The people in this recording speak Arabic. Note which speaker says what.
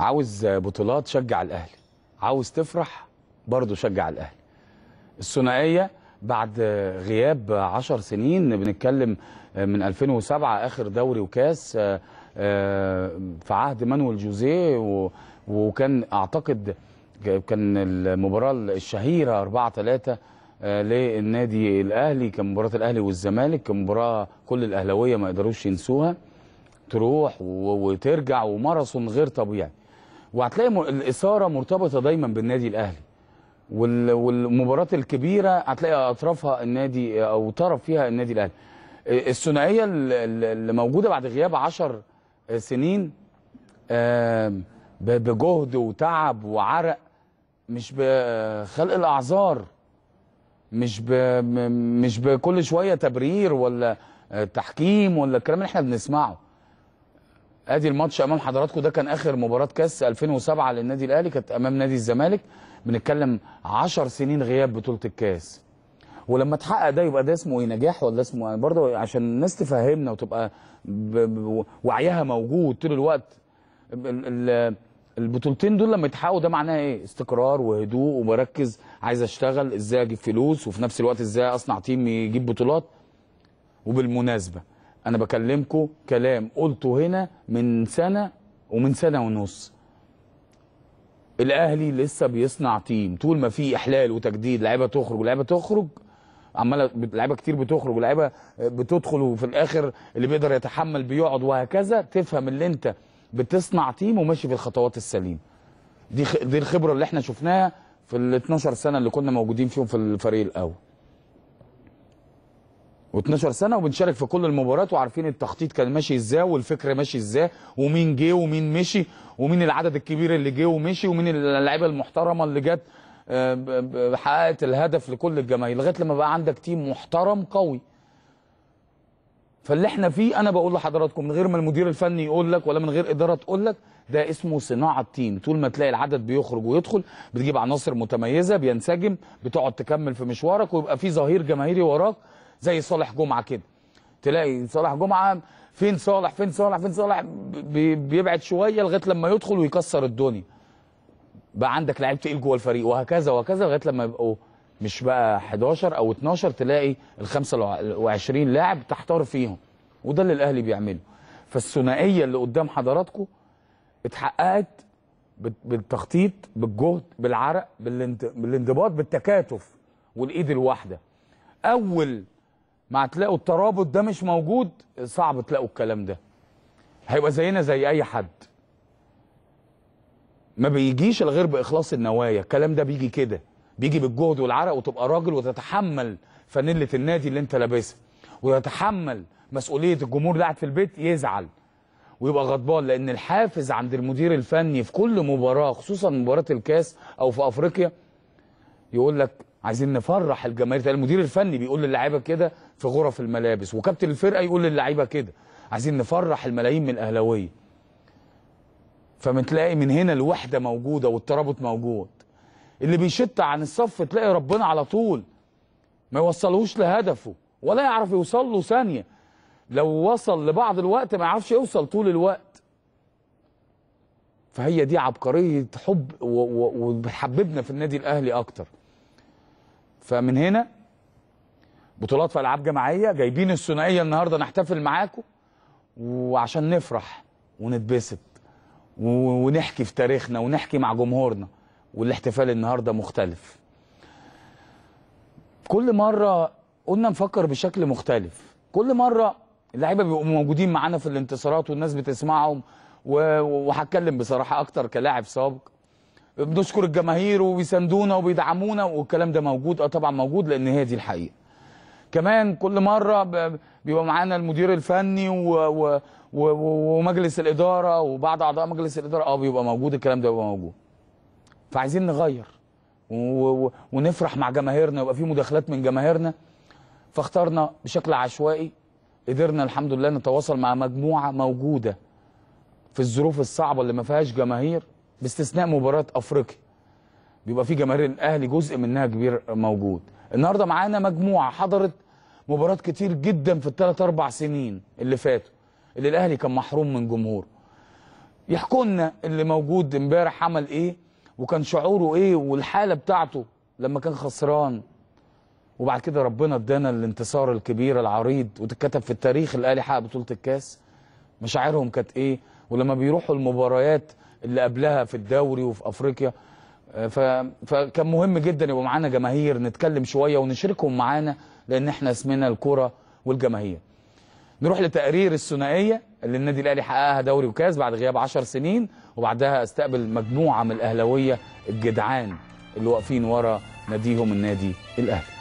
Speaker 1: عاوز بطولات شجع الاهلي عاوز تفرح برضه شجع الاهلي الثنائيه بعد غياب 10 سنين بنتكلم من 2007 اخر دوري وكاس آه، آه، في عهد مانويل جوزيه وكان اعتقد كان المباراه الشهيره 4 3 آه، للنادي الاهلي كان مباراه الاهلي والزمالك كان مباراه كل الاهلاويه ما يقدروش ينسوها تروح وترجع وماراثون غير طبيعي وهتلاقي الاثاره مرتبطه دايما بالنادي الاهلي والمباراه الكبيره هتلاقي اطرافها النادي او طرف فيها النادي الاهلي آه، الثنائيه اللي موجوده بعد غياب 10 سنين بجهد وتعب وعرق مش بخلق الاعذار مش ب... مش بكل شويه تبرير ولا تحكيم ولا الكلام اللي احنا بنسمعه ادي الماتش امام حضراتكم ده كان اخر مباراه كاس 2007 للنادي الاهلي كانت امام نادي الزمالك بنتكلم 10 سنين غياب بطوله الكاس ولما اتحقق ده يبقى ده اسمه ايه نجاح ولا اسمه يعني برضه عشان الناس تفهمنا وتبقى وعيها موجود طول الوقت البطولتين دول لما يتحققوا ده معناه ايه استقرار وهدوء وبركز عايز اشتغل ازاي اجيب فلوس وفي نفس الوقت ازاي اصنع تيم يجيب بطولات وبالمناسبه انا بكلمكم كلام قلته هنا من سنه ومن سنه ونص الاهلي لسه بيصنع تيم طول ما في احلال وتجديد لعيبه تخرج لعيبه تخرج عماله لعيبه كتير بتخرج لعيبه بتدخل وفي الاخر اللي بيقدر يتحمل بيقعد وهكذا تفهم اللي انت بتصنع تيم وماشي في الخطوات السليمه دي دي الخبره اللي احنا شفناها في ال 12 سنه اللي كنا موجودين فيهم في الفريق الاول و12 سنه وبنشارك في كل المباريات وعارفين التخطيط كان ماشي ازاي والفكر ماشي ازاي ومين جه ومين مشي ومين العدد الكبير اللي جه ومشي ومين اللعيبه المحترمه اللي جت آه، حققت الهدف لكل الجماهير لغايه لما بقى عندك تيم محترم قوي فاللي احنا فيه انا بقول لحضراتكم من غير ما المدير الفني يقول لك ولا من غير اداره تقول لك ده اسمه صناعه تيم طول ما تلاقي العدد بيخرج ويدخل بتجيب عناصر متميزه بينسجم بتقعد تكمل في مشوارك ويبقى في ظهير جماهيري وراك زي صالح جمعه كده تلاقي صالح جمعه فين صالح فين صالح فين صالح بيبعد شويه لغايه لما يدخل ويكسر الدنيا بقى عندك لعيب تقيل جوه الفريق وهكذا وهكذا لغايه لما يبقوا مش بقى 11 او 12 تلاقي ال 25 لاعب تحتار فيهم وده اللي الاهلي بيعمله فالثنائيه اللي قدام حضراتكم اتحققت بالتخطيط بالجهد بالعرق بالانضباط بالتكاتف والايد الواحده اول مع تلاقوا الترابط ده مش موجود صعب تلاقوا الكلام ده هيبقى زينا زي اي حد ما بيجيش الغير باخلاص النوايا الكلام ده بيجي كده بيجي بالجهد والعرق وتبقى راجل وتتحمل فانيله النادي اللي انت لابسها ويتحمل مسؤوليه الجمهور اللي قاعد في البيت يزعل ويبقى غضبان لان الحافز عند المدير الفني في كل مباراه خصوصا مباراه الكاس او في افريقيا يقول لك عايزين نفرح الجماهير المدير الفني بيقول للعيبه كده في غرف الملابس وكابتن الفرقه يقول للعيبه كده عايزين نفرح الملايين من الاهلاويه فمتلاقي من هنا الوحده موجوده والترابط موجود اللي بيشت عن الصف تلاقي ربنا على طول ما يوصلهوش لهدفه ولا يعرف يوصل له ثانيه لو وصل لبعض الوقت ما يعرفش يوصل طول الوقت فهي دي عبقريه حب وبتحببنا في النادي الاهلي اكتر فمن هنا بطولات في العاب جماعيه جايبين الثنائيه النهارده نحتفل معاكم وعشان نفرح ونتبسط ونحكي في تاريخنا ونحكي مع جمهورنا والاحتفال النهارده مختلف كل مره قلنا نفكر بشكل مختلف كل مره اللعيبه بيبقوا موجودين معانا في الانتصارات والناس بتسمعهم وهتكلم بصراحه اكتر كلاعب سابق بنشكر الجماهير وبيساندونا وبيدعمونا والكلام ده موجود اه طبعا موجود لان هي دي الحقيقه كمان كل مره بيبقى معانا المدير الفني و... و... و... ومجلس الاداره وبعض اعضاء مجلس الاداره اه بيبقى موجود الكلام ده بيبقى موجود فعايزين نغير و... و... ونفرح مع جماهيرنا ويبقى في مداخلات من جماهيرنا فاخترنا بشكل عشوائي قدرنا الحمد لله نتواصل مع مجموعه موجوده في الظروف الصعبه اللي ما فيهاش جماهير باستثناء مباراه افريقيا بيبقى في جماهير الاهلي جزء منها كبير موجود النهارده معانا مجموعه حضرت مباريات كتير جدا في الثلاث اربع سنين اللي فاتوا اللي الاهلي كان محروم من جمهوره يحكوا لنا اللي موجود امبارح عمل ايه وكان شعوره ايه والحاله بتاعته لما كان خسران وبعد كده ربنا ادانا الانتصار الكبير العريض وتتكتب في التاريخ الاهلي حقق بطوله الكاس مشاعرهم كانت ايه ولما بيروحوا المباريات اللي قبلها في الدوري وفي افريقيا آه، فكان مهم جدا يبقى معانا جماهير نتكلم شويه ونشاركهم معانا لان احنا اسمنا الكره والجماهير. نروح لتقرير الثنائيه اللي النادي الاهلي حققها دوري وكاس بعد غياب 10 سنين وبعدها استقبل مجموعه من الاهلاويه الجدعان اللي واقفين ورا ناديهم النادي الاهلي.